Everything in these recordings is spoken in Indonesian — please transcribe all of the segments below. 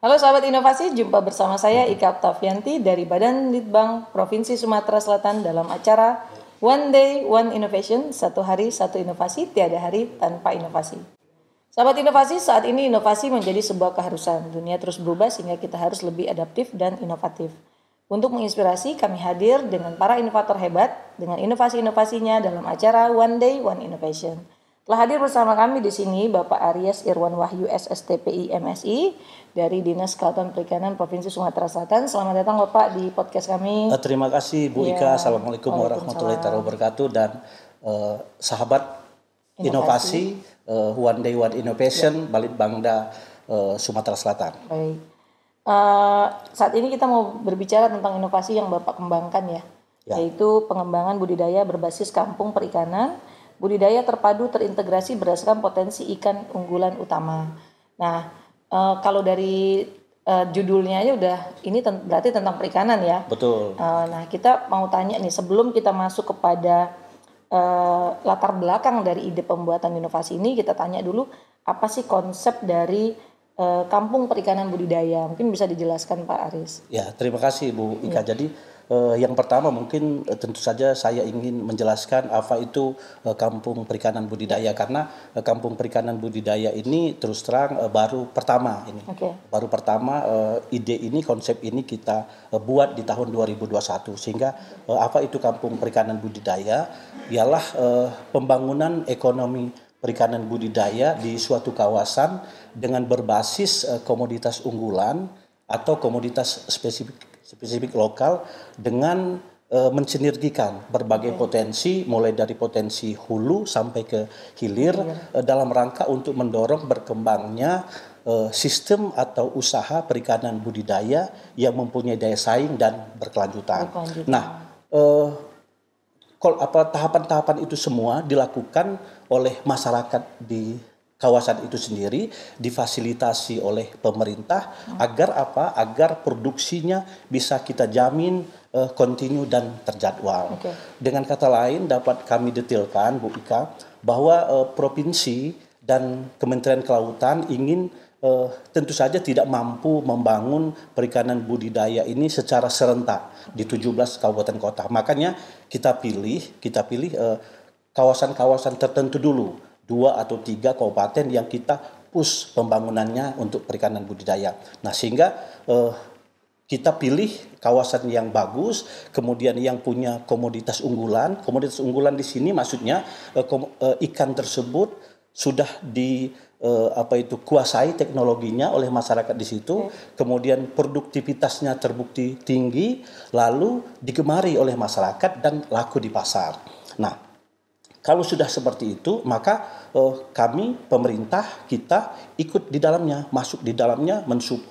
Halo sahabat inovasi, jumpa bersama saya Ika Oktavianti dari Badan Litbang Provinsi Sumatera Selatan dalam acara One Day One Innovation, satu hari satu inovasi, tiada hari tanpa inovasi. Sahabat inovasi, saat ini inovasi menjadi sebuah keharusan. Dunia terus berubah sehingga kita harus lebih adaptif dan inovatif. Untuk menginspirasi, kami hadir dengan para inovator hebat dengan inovasi-inovasinya dalam acara One Day One Innovation. Telah hadir bersama kami di sini Bapak Aries Irwan Wahyu SSTPI MSI dari Dinas Kelautan Perikanan Provinsi Sumatera Selatan. Selamat datang Bapak di podcast kami. Eh, terima kasih Bu ya. Ika. Iya. Assalamualaikum warahmatullahi wabarakatuh dan eh, sahabat inovasi, inovasi eh, One Day One Innovation ya. Balit Bangda eh, Sumatera Selatan. Baik. Uh, saat ini kita mau berbicara tentang inovasi yang Bapak kembangkan ya, ya. yaitu pengembangan budidaya berbasis kampung perikanan budidaya terpadu terintegrasi berdasarkan potensi ikan unggulan utama. Nah, e, kalau dari e, judulnya aja udah ini ten, berarti tentang perikanan ya. Betul. E, nah, kita mau tanya nih sebelum kita masuk kepada e, latar belakang dari ide pembuatan inovasi ini, kita tanya dulu apa sih konsep dari e, kampung perikanan budidaya? Mungkin bisa dijelaskan Pak Aris. Ya, terima kasih Bu Ika. Ya. Jadi eh, yang pertama mungkin eh, tentu saja saya ingin menjelaskan apa itu eh, kampung perikanan budidaya karena eh, kampung perikanan budidaya ini terus terang eh, baru pertama ini. Okay. Baru pertama eh, ide ini konsep ini kita eh, buat di tahun 2021 sehingga eh, apa itu kampung perikanan budidaya ialah eh, pembangunan ekonomi perikanan budidaya di suatu kawasan dengan berbasis eh, komoditas unggulan atau komoditas spesifik spesifik lokal dengan e, mensinergikan berbagai okay. potensi mulai dari potensi hulu sampai ke hilir yeah. Iya. e, dalam rangka untuk mendorong berkembangnya eh, sistem atau usaha perikanan budidaya yang mempunyai daya saing dan berkelanjutan. Nah, e, apa tahapan-tahapan itu semua dilakukan oleh masyarakat di kawasan itu sendiri difasilitasi oleh pemerintah hmm. agar apa? Agar produksinya bisa kita jamin kontinu eh, uh, dan terjadwal. Okay. Dengan kata lain dapat kami detailkan Bu Ika bahwa uh, provinsi dan Kementerian Kelautan ingin uh, tentu saja tidak mampu membangun perikanan budidaya ini secara serentak di 17 kabupaten kota. Makanya kita pilih, kita pilih kawasan-kawasan tertentu dulu dua atau tiga kabupaten yang kita push pembangunannya untuk perikanan budidaya. Nah sehingga eh, kita pilih kawasan yang bagus, kemudian yang punya komoditas unggulan. Komoditas unggulan di sini maksudnya eh, kom, eh, ikan tersebut sudah di eh, apa itu kuasai teknologinya oleh masyarakat di situ, kemudian produktivitasnya terbukti tinggi, lalu digemari oleh masyarakat dan laku di pasar. Nah, kalau sudah seperti itu, maka eh, kami pemerintah kita ikut di dalamnya, masuk di dalamnya,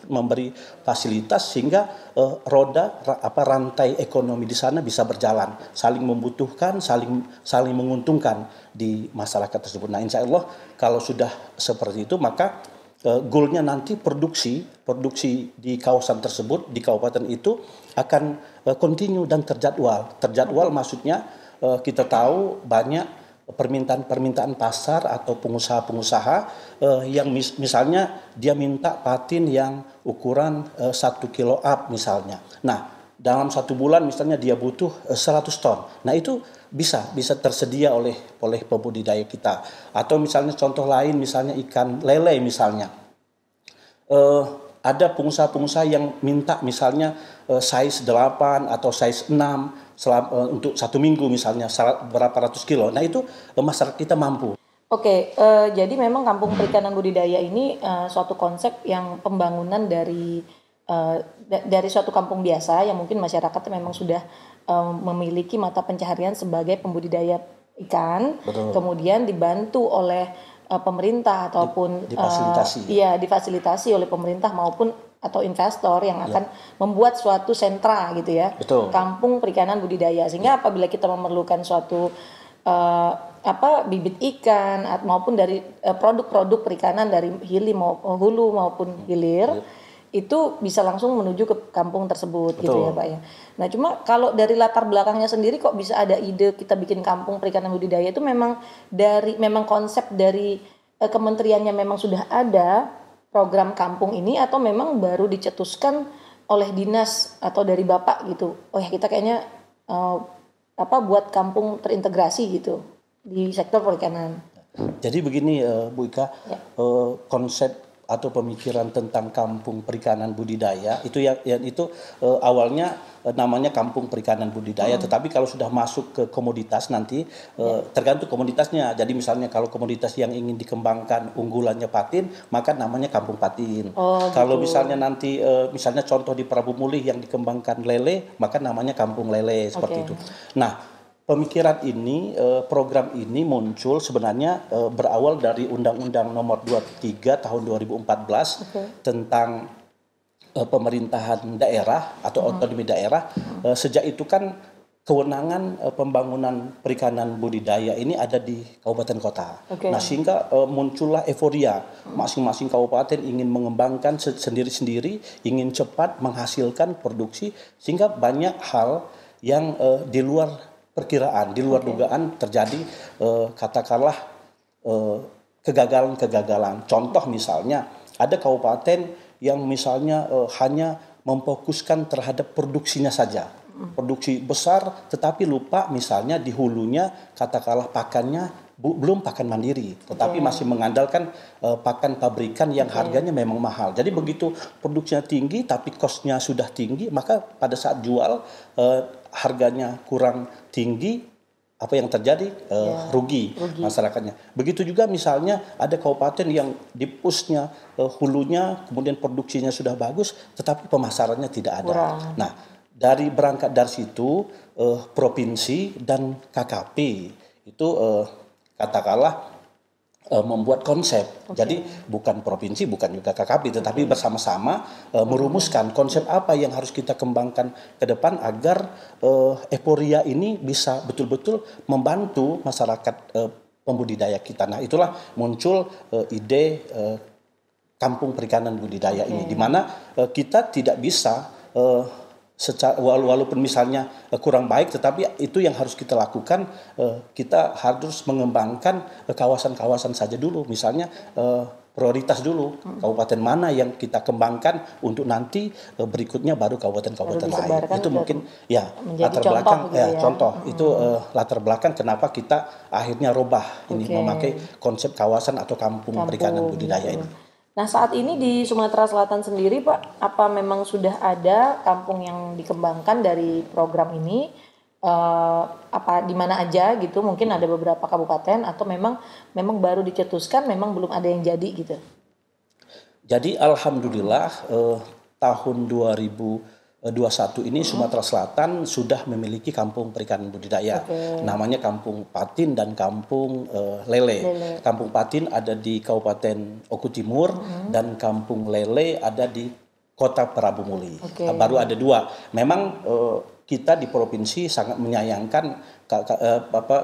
memberi fasilitas sehingga eh, roda ra, apa rantai ekonomi di sana bisa berjalan, saling membutuhkan, saling saling menguntungkan di masyarakat tersebut. Nah, insya Allah kalau sudah seperti itu, maka eh, goalnya nanti produksi produksi di kawasan tersebut di kabupaten itu akan kontinu eh, dan terjadwal. Terjadwal maksudnya eh, kita tahu banyak permintaan-permintaan pasar atau pengusaha-pengusaha eh, yang mis misalnya dia minta patin yang ukuran eh, 1 kilo up misalnya. Nah, dalam satu bulan misalnya dia butuh eh, 100 ton. Nah, itu bisa bisa tersedia oleh oleh pembudidaya kita. Atau misalnya contoh lain misalnya ikan lele misalnya. Eh, ada pengusaha-pengusaha yang minta misalnya eh, size 8 atau size 6 selam, uh, untuk satu minggu misalnya berapa ratus kilo. Nah itu uh, masyarakat kita mampu. Oke, uh, jadi memang Kampung Perikanan Budidaya ini uh, suatu konsep yang pembangunan dari uh, da dari suatu kampung biasa yang mungkin masyarakat memang sudah uh, memiliki mata pencaharian sebagai pembudidaya ikan, Betul. kemudian dibantu oleh pemerintah ataupun difasilitasi. Uh, ya difasilitasi oleh pemerintah maupun atau investor yang iya. akan yeah. membuat suatu sentra gitu ya. Betul. Kampung perikanan budidaya. Sehingga yeah. apabila kita memerlukan suatu uh, apa bibit ikan maupun dari produk eh, produk-produk perikanan dari hili mau, hulu maupun hilir yeah. itu bisa langsung menuju ke kampung tersebut gitu Betul. gitu ya, Pak ya. Nah, cuma kalau dari latar belakangnya sendiri kok bisa ada ide kita bikin kampung perikanan budidaya itu memang dari memang konsep dari eh, kementeriannya memang sudah ada program kampung ini atau memang baru dicetuskan oleh dinas atau dari bapak gitu oh ya kita kayaknya uh, apa buat kampung terintegrasi gitu di sektor perikanan jadi begini uh, Bu Ika ya. uh, konsep atau pemikiran tentang kampung perikanan budidaya itu yang, yang itu uh, awalnya uh, namanya kampung perikanan budidaya hmm. tetapi kalau sudah masuk ke komoditas nanti eh, ya. tergantung komoditasnya jadi misalnya kalau komoditas yang ingin dikembangkan unggulannya patin maka namanya kampung patin oh, gitu. kalau misalnya nanti misalnya contoh di Prabu Mulih yang dikembangkan lele maka namanya kampung lele seperti okay. itu nah pemikiran ini, eh, program ini muncul sebenarnya eh, berawal dari Undang-Undang Nomor 23 Tahun 2014 okay. tentang eh, pemerintahan daerah atau hmm. otonomi daerah. Hmm. Sejak itu kan kewenangan pembangunan perikanan budidaya ini ada di kabupaten kota. Okay. Nah sehingga muncullah euforia hmm. masing-masing kabupaten ingin mengembangkan sendiri-sendiri, ingin cepat menghasilkan produksi sehingga banyak hal yang di luar perkiraan di luar okay. dugaan terjadi uh, katakanlah eh, kegagalan-kegagalan. Uh, Contoh misalnya ada kabupaten yang misalnya uh, hanya memfokuskan terhadap produksinya saja. Hmm. Produksi besar tetapi lupa misalnya di hulunya katakanlah pakannya belum pakan mandiri, tetapi oh. masih mengandalkan uh, pakan pabrikan yang oh. harganya memang mahal. Jadi begitu produksinya tinggi tapi kosnya sudah tinggi, maka pada saat jual uh, harganya kurang tinggi, apa yang terjadi uh, ya, rugi, rugi masyarakatnya. Begitu juga misalnya ada kabupaten yang di pusnya uh, hulunya kemudian produksinya sudah bagus tetapi pemasarannya tidak ada. Wow. Nah, dari berangkat dari situ uh, provinsi dan KKP itu uh, katakanlah uh, membuat konsep. Okay. Jadi bukan provinsi, bukan juga KKP, tetapi okay. bersama-sama uh, merumuskan konsep apa yang harus kita kembangkan ke depan agar uh, euforia ini bisa betul-betul membantu masyarakat uh, pembudidaya kita. Nah, itulah muncul uh, ide uh, kampung perikanan budidaya okay. ini di mana uh, kita tidak bisa uh, secara walaupun misalnya eh, kurang baik tetapi itu yang harus kita lakukan eh, kita harus mengembangkan eh, kawasan-kawasan saja dulu misalnya prioritas dulu kabupaten mana yang kita kembangkan untuk nanti berikutnya baru kabupaten kabupaten lain itu mungkin ya latar belakang gitu ya, ya contoh hmm. itu uh, latar belakang kenapa kita akhirnya robah ini memakai konsep kawasan atau kampung, kampung perikanan budidaya ini Nah saat ini di Sumatera Selatan sendiri Pak, apa memang sudah ada kampung yang dikembangkan dari program ini? Uh, apa di mana aja gitu? Mungkin ada beberapa kabupaten atau memang memang baru dicetuskan, memang belum ada yang jadi gitu. Jadi alhamdulillah eh, tahun 2000 21 eh, ini Sumatera Selatan sudah memiliki kampung perikanan budidaya. Okay. Namanya Kampung Patin dan Kampung uh, Lele. Lele. Kampung Patin ada di Kabupaten Oku Timur hmm. dan Kampung Lele ada di Kota Prabu Muli. Okay. Ah, baru ada dua. Memang uh, kita di provinsi sangat menyayangkan uh, apa,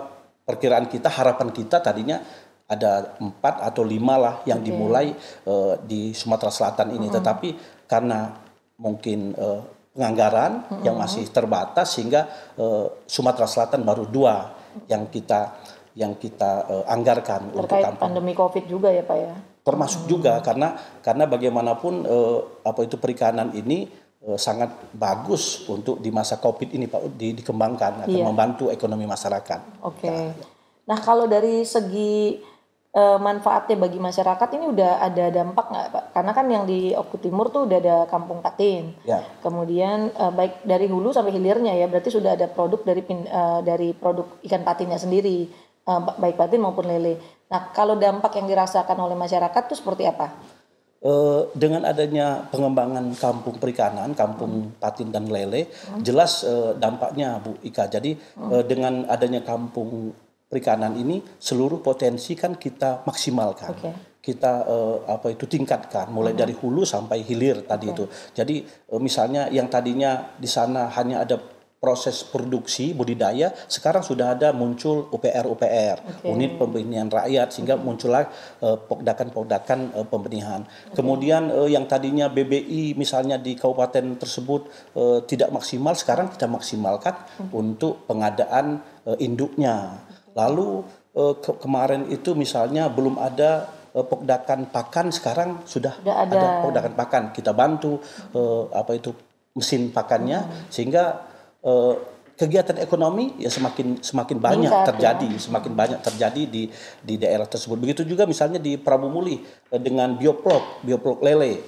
perkiraan kita, harapan kita tadinya ada empat atau lima lah yang okay. dimulai uh, di Sumatera Selatan ini. Hmm. Tetapi karena mungkin uh, penganggaran hmm. yang masih terbatas sehingga uh, Sumatera Selatan baru dua yang kita yang kita uh, anggarkan Terkait untuk kampung. pandemi Covid juga ya Pak ya. Termasuk hmm. juga karena karena bagaimanapun uh, apa itu perikanan ini uh, sangat bagus untuk di masa Covid ini Pak di, dikembangkan atau yeah. membantu ekonomi masyarakat. Oke. Okay. nah kalau dari segi Eh, manfaatnya bagi masyarakat ini udah ada dampak nggak Pak? Karena kan yang di Oku Timur tuh udah ada Kampung Patin. Ya. Kemudian uh, baik dari hulu sampai hilirnya ya, berarti sudah ada produk dari uh, dari produk ikan patinnya sendiri, uh, baik patin maupun lele. Nah, kalau dampak yang dirasakan oleh masyarakat tuh seperti apa? dengan adanya pengembangan kampung perikanan, kampung patin dan lele, hmm. jelas dampaknya Bu Ika. Jadi hmm. dengan adanya kampung perikanan ini seluruh potensi kan kita maksimalkan. Okay. Kita eh, apa itu tingkatkan mulai hmm. dari hulu sampai hilir tadi okay. itu. Jadi eh, misalnya yang tadinya di sana hanya ada proses produksi budidaya sekarang sudah ada muncul UPR UPR okay. unit pembenihan rakyat sehingga okay. muncullah uh, eh, pokdakan-pokdakan uh, eh, pembenihan. Okay. Kemudian uh, yang tadinya BBI misalnya di kabupaten tersebut uh, tidak maksimal sekarang kita maksimalkan okay. Hmm. untuk pengadaan uh, induknya. Lalu eh, ke kemarin itu misalnya belum ada eh, pokdakan pakan sekarang sudah, ada. ada pokdakan pakan kita bantu eh, apa itu mesin pakannya hmm. sehingga eh, kegiatan ekonomi ya semakin semakin banyak Bisa, ya. terjadi ya. semakin banyak terjadi di di daerah tersebut begitu juga misalnya di Prabu Muli dengan bioprok bioprok lele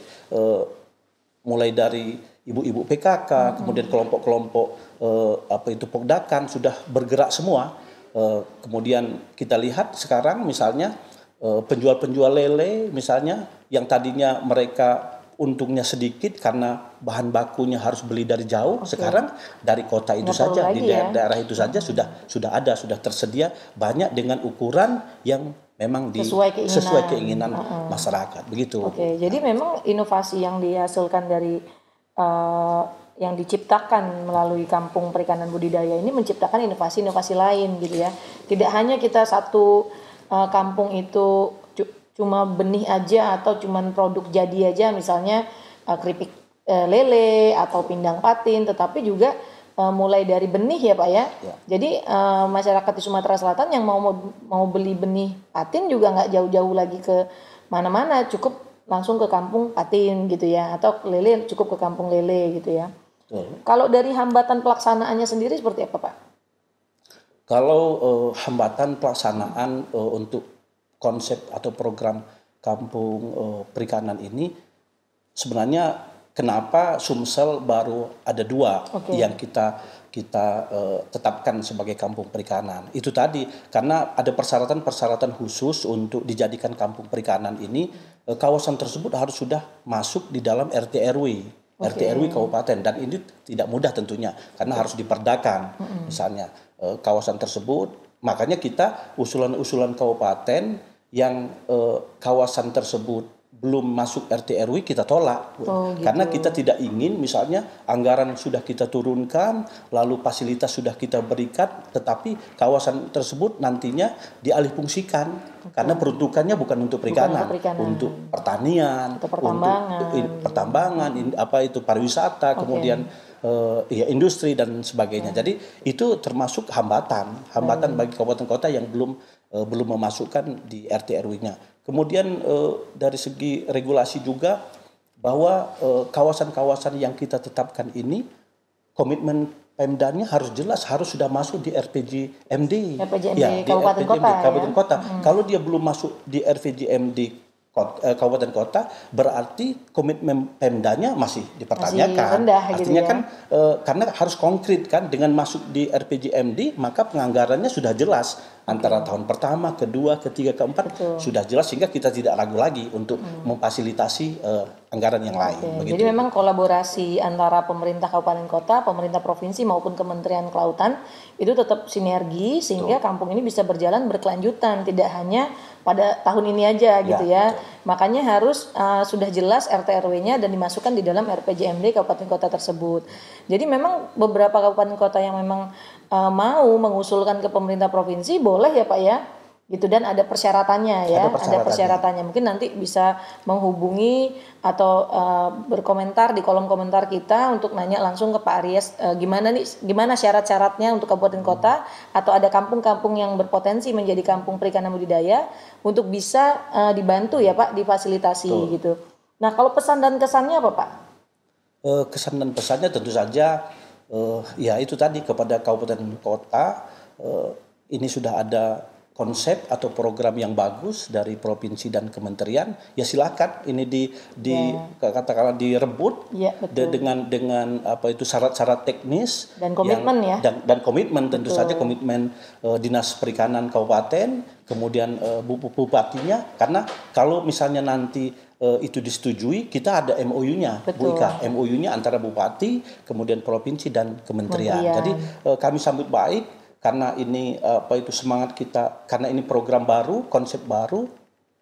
mulai dari ibu-ibu PKK hmm. kemudian kelompok-kelompok eh, apa itu pokdakan sudah bergerak semua Eh, kemudian kita lihat sekarang misalnya eh, penjual-penjual lele misalnya yang tadinya mereka untungnya sedikit karena bahan bakunya harus beli dari jauh Oke. sekarang dari kota itu Nggak saja di ya. daerah, ya? itu saja hmm. sudah sudah ada sudah tersedia banyak dengan ukuran yang memang di, sesuai keinginan, sesuai keinginan uh masyarakat begitu. Oke, jadi memang inovasi yang dihasilkan dari eh, yang diciptakan melalui kampung perikanan budidaya ini menciptakan inovasi-inovasi lain gitu ya. Tidak hanya kita satu uh, kampung itu cuma benih aja atau cuma produk jadi aja misalnya uh, keripik uh, lele atau pindang patin tetapi juga uh, mulai dari benih ya Pak ya. ya. Jadi uh, masyarakat di Sumatera Selatan yang mau mau beli benih patin juga nggak jauh-jauh lagi ke mana-mana cukup langsung ke kampung patin gitu ya atau lele cukup ke kampung lele gitu ya. Kalau dari hambatan pelaksanaannya sendiri seperti apa, Pak? Kalau uh, hambatan pelaksanaan uh, untuk konsep atau program kampung uh, perikanan ini sebenarnya kenapa Sumsel baru ada dua okay. yang kita kita uh, tetapkan sebagai kampung perikanan. Itu tadi karena ada persyaratan-persyaratan khusus untuk dijadikan kampung perikanan ini uh, kawasan tersebut harus sudah masuk di dalam RT RW okay. RT RW kabupaten dan ini tidak mudah tentunya karena harus diperdakan mm-hmm. misalnya e, kawasan tersebut makanya kita usulan-usulan kabupaten yang e, kawasan tersebut belum masuk RT RW kita tolak oh, gitu. karena kita tidak ingin misalnya anggaran sudah kita turunkan lalu fasilitas sudah kita berikan tetapi kawasan tersebut nantinya dialihfungsikan okay. karena peruntukannya bukan untuk perikanan, bukan untuk, perikanan. untuk pertanian untuk pertambangan, untuk pertambangan in, apa itu pariwisata okay. kemudian uh, ya industri dan sebagainya. Ya. Jadi itu termasuk hambatan, hambatan ya. bagi kabupaten kota yang belum uh, belum memasukkan di RT RW-nya. Kemudian eh, dari segi regulasi juga bahwa eh, kawasan-kawasan eh, yang kita tetapkan ini komitmen Pemdanya harus jelas harus sudah masuk di RPJ MD. RPJMD ya, di kabupaten RPJMD, kota. Ya. Kabupaten ya? kota. Hmm. Kalau dia belum masuk di RPJMD eh, kabupaten kota berarti komitmen Pemdanya masih dipertanyakan. Masih rendah, gitu Artinya gitu kan e, karena harus konkret kan dengan masuk di RPJMD maka penganggarannya sudah jelas antara tahun pertama, kedua, ketiga, keempat Betul. sudah jelas sehingga kita tidak ragu lagi untuk hmm. memfasilitasi uh, anggaran yang lain. Okay. Jadi memang kolaborasi antara pemerintah kabupaten kota, pemerintah provinsi maupun Kementerian Kelautan itu tetap sinergi sehingga betul. kampung ini bisa berjalan berkelanjutan tidak hanya pada tahun ini aja gitu ya. ya betul Makanya harus uh, sudah jelas RT RW-nya dan dimasukkan di dalam RPJMD kabupaten kota tersebut. Jadi memang beberapa kabupaten kota yang memang uh, mau mengusulkan ke pemerintah provinsi boleh ya Pak ya gitu dan ada persyaratannya ya ada persyaratannya, ada persyaratannya. mungkin nanti bisa menghubungi atau uh, berkomentar di kolom komentar kita untuk nanya langsung ke Pak Aries uh, gimana nih gimana syarat-syaratnya untuk kabupaten hmm. kota atau ada kampung-kampung yang berpotensi menjadi kampung perikanan budidaya untuk bisa uh, dibantu ya Pak difasilitasi Betul. gitu nah kalau pesan dan kesannya apa Pak uh, kesan dan pesannya tentu saja uh, ya itu tadi kepada kabupaten kota uh, ini sudah ada konsep atau program yang bagus dari provinsi dan kementerian ya silakan ini di di yeah. katakanlah direbut yeah, De, dengan dengan apa itu syarat-syarat teknis dan komitmen yang, ya dan, dan komitmen tentu saja komitmen uh, dinas perikanan kabupaten kemudian uh, bupatinya karena kalau misalnya nanti uh, itu disetujui kita ada MOU-nya Bu Ika MOU-nya antara bupati kemudian provinsi dan kementerian, kementerian. jadi uh, kami sambut baik karena ini apa itu semangat kita karena ini program baru konsep baru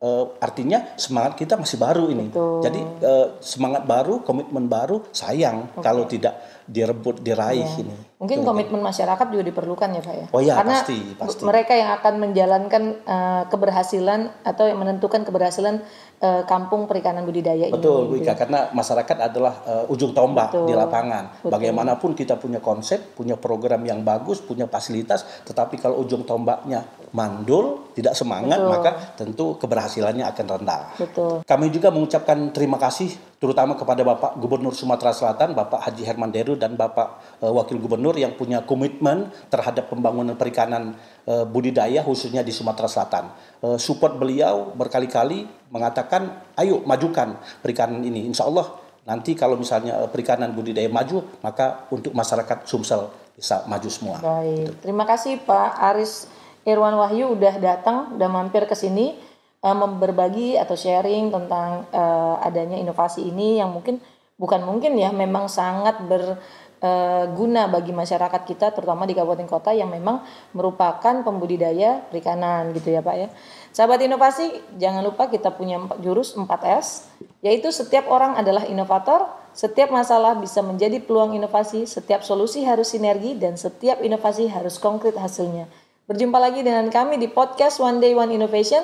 uh, artinya semangat kita masih baru ini Betul. jadi uh, semangat baru komitmen baru sayang okay. kalau tidak direbut, diraih ya. ini. Mungkin Tunggu. komitmen masyarakat juga diperlukan ya Pak ya. Oh iya Karena pasti, pasti. mereka yang akan menjalankan uh, keberhasilan atau yang menentukan keberhasilan uh, kampung perikanan budidaya Betul, ini. Betul gitu. Ika, gitu. karena masyarakat adalah uh, ujung tombak Betul. di lapangan. Betul. Bagaimanapun kita punya konsep, punya program yang bagus, punya fasilitas, tetapi kalau ujung tombaknya mandul, tidak semangat, Betul. maka tentu keberhasilannya akan rendah. Betul. Kami juga mengucapkan terima kasih terutama kepada Bapak Gubernur Sumatera Selatan, Bapak Haji Herman Deru dan Bapak uh, Wakil Gubernur yang punya komitmen terhadap pembangunan perikanan uh, budidaya khususnya di Sumatera Selatan. Uh, support beliau berkali-kali mengatakan, ayo majukan perikanan ini. Insya Allah nanti kalau misalnya perikanan budidaya maju, maka untuk masyarakat Sumsel bisa maju semua. Baik, gitu. terima kasih Pak Aris Irwan Wahyu udah datang, udah mampir ke sini uh, berbagi atau sharing tentang uh, adanya inovasi ini yang mungkin bukan mungkin ya memang sangat berguna eh, bagi masyarakat kita terutama di kabupaten kota yang memang merupakan pembudidaya perikanan gitu ya Pak ya. Sahabat inovasi, jangan lupa kita punya jurus 4S, yaitu setiap orang adalah inovator, setiap masalah bisa menjadi peluang inovasi, setiap solusi harus sinergi, dan setiap inovasi harus konkret hasilnya. Berjumpa lagi dengan kami di podcast One Day One Innovation.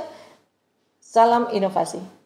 Salam inovasi.